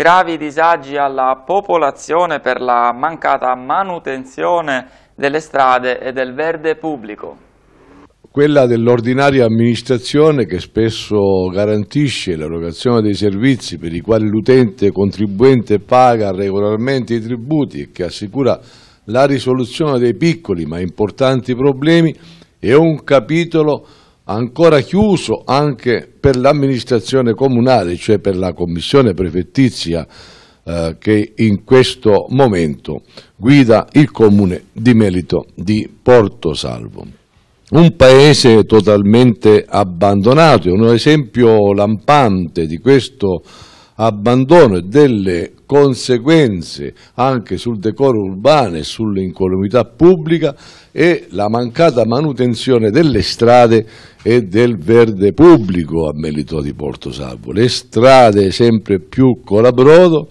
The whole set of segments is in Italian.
gravi disagi alla popolazione per la mancata manutenzione delle strade e del verde pubblico quella dell'ordinaria amministrazione che spesso garantisce l'erogazione dei servizi per i quali l'utente contribuente paga regolarmente i tributi e che assicura la risoluzione dei piccoli ma importanti problemi è un capitolo ancora chiuso anche per l'amministrazione comunale, cioè per la commissione prefettizia eh, che in questo momento guida il comune di Melito di Porto Salvo. Un paese totalmente abbandonato, un esempio lampante di questo abbandono e delle conseguenze anche sul decoro urbano e sull'incolumità pubblica e la mancata manutenzione delle strade e del verde pubblico a Melito di Porto Salvo. Le strade sempre più colabrodo,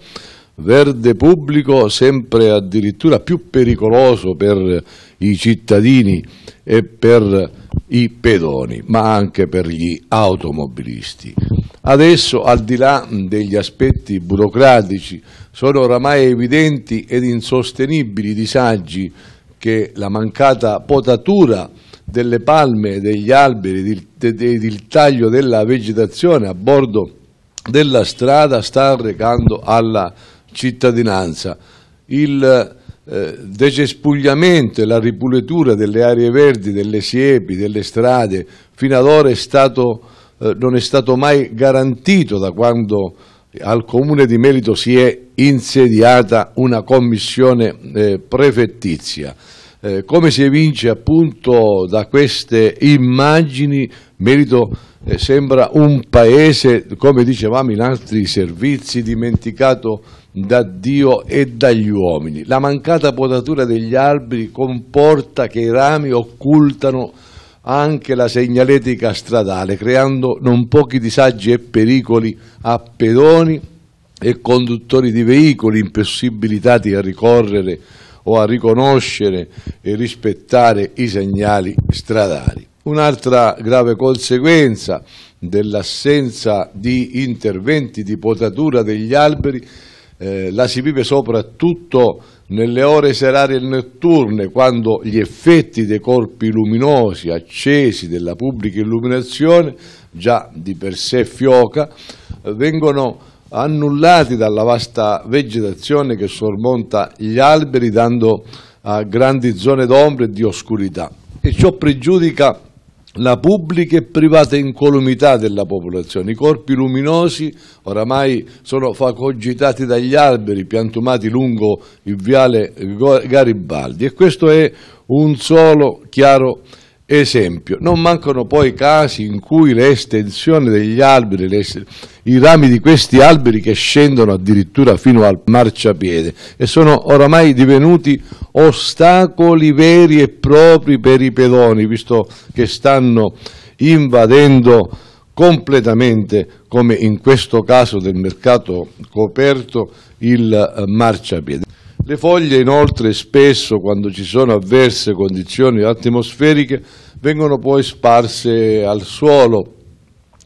verde pubblico sempre addirittura più pericoloso per i cittadini e per i pedoni, ma anche per gli automobilisti. Adesso, al di là degli aspetti burocratici, sono oramai evidenti ed insostenibili i disagi che la mancata potatura delle palme e degli alberi ed il taglio della vegetazione a bordo della strada sta arrecando alla cittadinanza. Il eh, decespugliamento e la ripulitura delle aree verdi, delle siepi, delle strade, fino ad ora è stato, eh, non è stato mai garantito da quando al Comune di Melito si è insediata una commissione eh, prefettizia. Eh, come si evince appunto da queste immagini, Merito eh, sembra un paese, come dicevamo in altri servizi, dimenticato da Dio e dagli uomini. La mancata potatura degli alberi comporta che i rami occultano anche la segnaletica stradale, creando non pochi disagi e pericoli a pedoni e conduttori di veicoli impossibilitati a ricorrere o a riconoscere e rispettare i segnali stradali. Un'altra grave conseguenza dell'assenza di interventi di potatura degli alberi eh, la si vive soprattutto nelle ore serali e notturne, quando gli effetti dei corpi luminosi accesi della pubblica illuminazione, già di per sé fioca, vengono annullati dalla vasta vegetazione che sormonta gli alberi, dando a grandi zone d'ombra e di oscurità. E ciò pregiudica la pubblica e privata incolumità della popolazione. I corpi luminosi oramai sono facogitati dagli alberi piantumati lungo il viale Garibaldi e questo è un solo chiaro Esempio, non mancano poi casi in cui le estensioni degli alberi, i rami di questi alberi che scendono addirittura fino al marciapiede e sono oramai divenuti ostacoli veri e propri per i pedoni, visto che stanno invadendo completamente, come in questo caso del mercato coperto, il eh, marciapiede. Le foglie inoltre spesso quando ci sono avverse condizioni atmosferiche vengono poi sparse al suolo,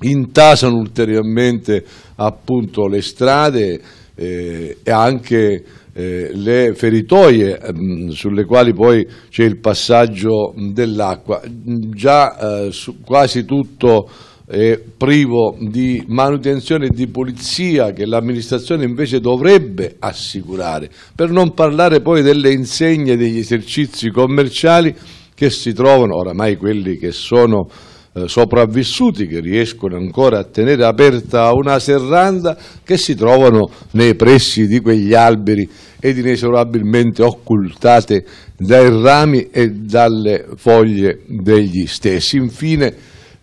intasano ulteriormente appunto le strade eh, e anche eh, le feritoie mh, mm, sulle quali poi c'è il passaggio dell'acqua. Già eh, quasi tutto eh, privo di manutenzione e di pulizia che l'amministrazione invece dovrebbe assicurare, per non parlare poi delle insegne degli esercizi commerciali che si trovano, oramai quelli che sono eh, sopravvissuti, che riescono ancora a tenere aperta una serranda, che si trovano nei pressi di quegli alberi ed inesorabilmente occultate dai rami e dalle foglie degli stessi. Infine,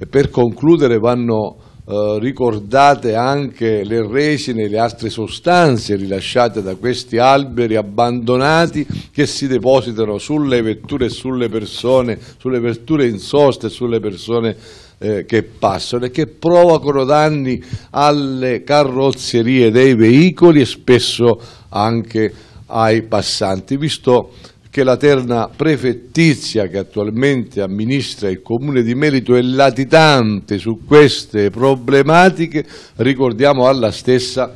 e per concludere vanno eh, ricordate anche le resine e le altre sostanze rilasciate da questi alberi abbandonati che si depositano sulle vetture e sulle persone, sulle vetture in sosta e sulle persone eh, che passano e che provocano danni alle carrozzerie dei veicoli e spesso anche ai passanti. Vi sto che la terna prefettizia che attualmente amministra il Comune di Merito è latitante su queste problematiche, ricordiamo alla stessa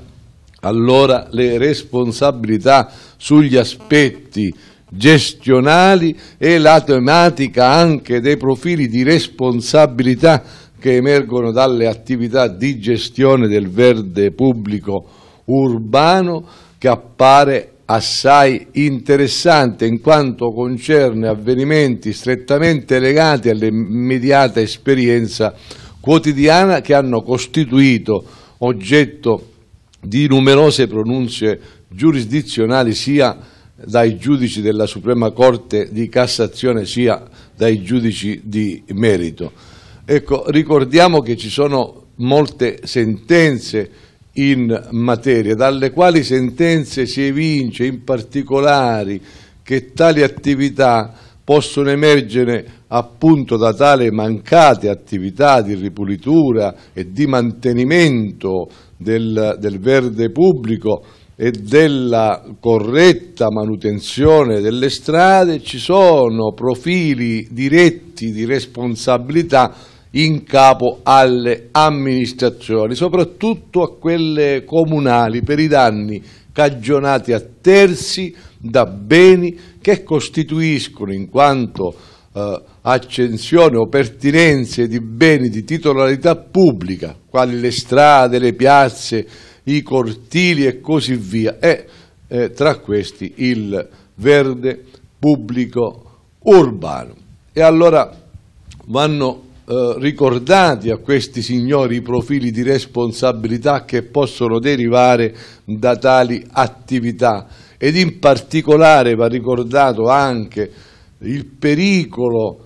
allora le responsabilità sugli aspetti gestionali e la tematica anche dei profili di responsabilità che emergono dalle attività di gestione del verde pubblico urbano che appare assai interessante in quanto concerne avvenimenti strettamente legati all'immediata esperienza quotidiana che hanno costituito oggetto di numerose pronunce giurisdizionali sia dai giudici della Suprema Corte di Cassazione sia dai giudici di merito. Ecco, ricordiamo che ci sono molte sentenze in materia, dalle quali sentenze si evince in particolare che tali attività possono emergere appunto da tale mancate attività di ripulitura e di mantenimento del, del verde pubblico e della corretta manutenzione delle strade ci sono profili diretti di responsabilità in capo alle amministrazioni, soprattutto a quelle comunali, per i danni cagionati a terzi da beni che costituiscono in quanto eh, accensione o pertinenze di beni di titolarità pubblica, quali le strade, le piazze, i cortili e così via, e eh, tra questi il verde pubblico urbano. E allora vanno eh, ricordati a questi signori i profili di responsabilità che possono derivare da tali attività ed in particolare va ricordato anche il pericolo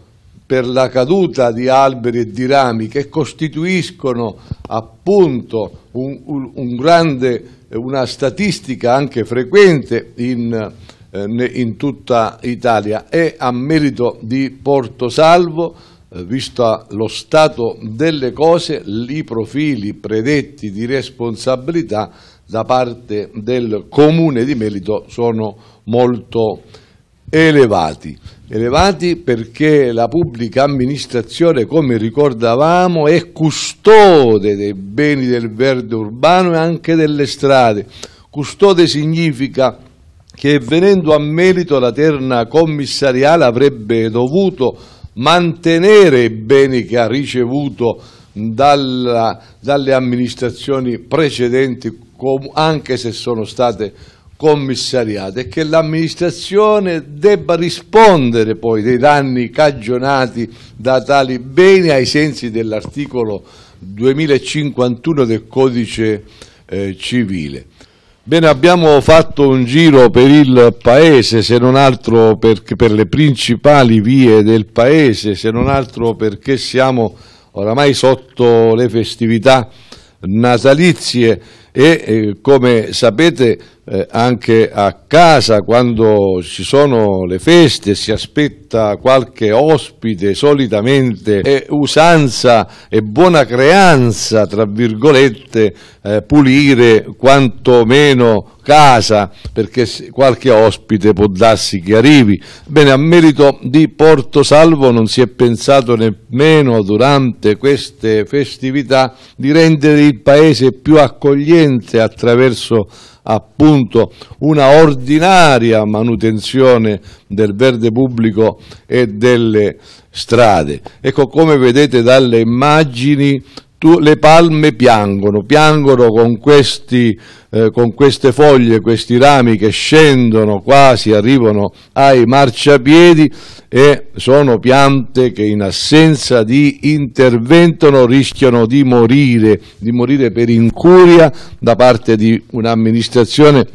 per la caduta di alberi e di rami che costituiscono appunto un, un, un grande, una statistica anche frequente in, eh, in tutta Italia e a merito di Porto Salvo eh, vista lo stato delle cose, i profili predetti di responsabilità da parte del comune di Melito sono molto elevati. Elevati perché la pubblica amministrazione, come ricordavamo, è custode dei beni del verde urbano e anche delle strade. Custode significa che venendo a merito la terna commissariale avrebbe dovuto mantenere i beni che ha ricevuto dalla, dalle amministrazioni precedenti, anche se sono state commissariate, e che l'amministrazione debba rispondere poi dei danni cagionati da tali beni ai sensi dell'articolo 2051 del codice eh, civile. Bene, abbiamo fatto un giro per il paese, se non altro per, per le principali vie del paese, se non altro perché siamo oramai sotto le festività natalizie e eh, come sapete eh, anche a casa quando ci sono le feste si aspetta qualche ospite solitamente è usanza e buona creanza tra virgolette eh, pulire quantomeno casa perché qualche ospite può darsi che arrivi bene a merito di Porto Salvo non si è pensato nemmeno durante queste festività di rendere il paese più accogliente paziente attraverso appunto una ordinaria manutenzione del verde pubblico e delle strade. Ecco come vedete dalle immagini tu, le palme piangono, piangono con, questi, eh, con queste foglie, questi rami che scendono quasi, arrivano ai marciapiedi e sono piante che in assenza di intervento rischiano di morire, di morire per incuria da parte di un'amministrazione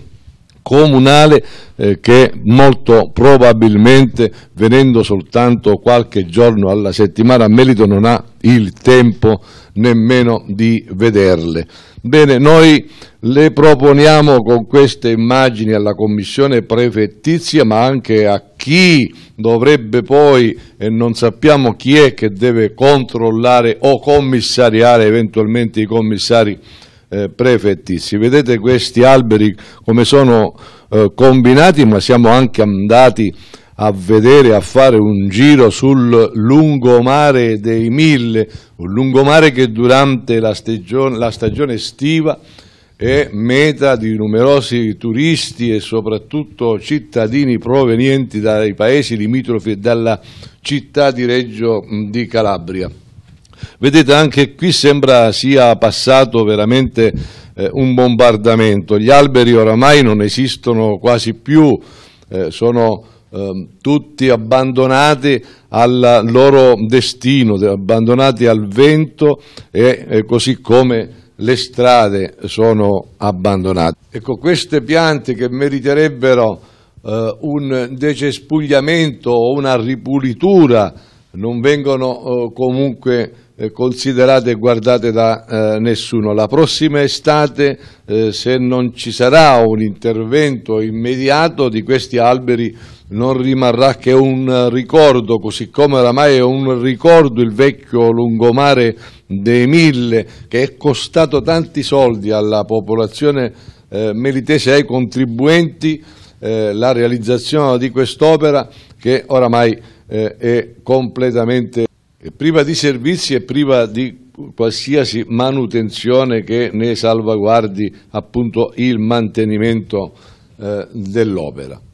comunale eh, che molto probabilmente venendo soltanto qualche giorno alla settimana a merito non ha il tempo nemmeno di vederle. Bene, noi le proponiamo con queste immagini alla commissione prefettizia ma anche a chi dovrebbe poi e non sappiamo chi è che deve controllare o commissariare eventualmente i commissari eh, prefettizi. Vedete questi alberi come sono eh, combinati, ma siamo anche andati a vedere, a fare un giro sul lungomare dei mille, un lungomare che durante la stagione, la stagione estiva è meta di numerosi turisti e soprattutto cittadini provenienti dai paesi limitrofi e dalla città di Reggio di Calabria. Vedete anche qui sembra sia passato veramente eh, un bombardamento, gli alberi oramai non esistono quasi più, eh, sono eh, tutti abbandonati al loro destino, abbandonati al vento e eh, così come le strade sono abbandonate. Ecco, queste piante che meriterebbero eh, un decespugliamento o una ripulitura non vengono eh, comunque eh, considerate e guardate da eh, nessuno. La prossima estate, se non ci sarà un intervento immediato di questi alberi, non rimarrà che un ricordo, così come oramai è un ricordo il vecchio lungomare dei Mille, che è costato tanti soldi alla popolazione melitese e ai contribuenti, la realizzazione di quest'opera che oramai eh, è completamente priva di servizi e priva di qualsiasi manutenzione che ne salvaguardi appunto il mantenimento eh, dell'opera.